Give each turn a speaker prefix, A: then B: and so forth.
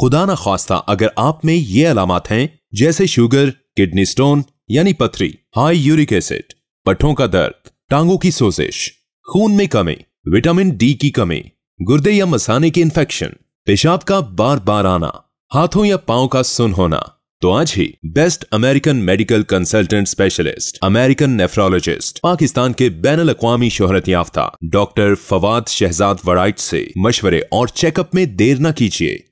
A: खुदा ना खास्ता अगर आप में ये अलामत हैं जैसे शुगर किडनी स्टोन यानी पथरी हाई यूरिक एसिड पट्ठों का दर्द टांगों की सोजिश खून में कमी विटामिन डी की कमी गुर्दे या मसाने के इन्फेक्शन पेशाब का बार बार आना हाथों या पाओ का सुन होना तो आज ही best American medical consultant specialist American nephrologist Pakistan के बैन अवी शोहरत याफ्ता डॉक्टर फवाद शहजाद वराइट से मशवरे और चेकअप में देर न कीजिए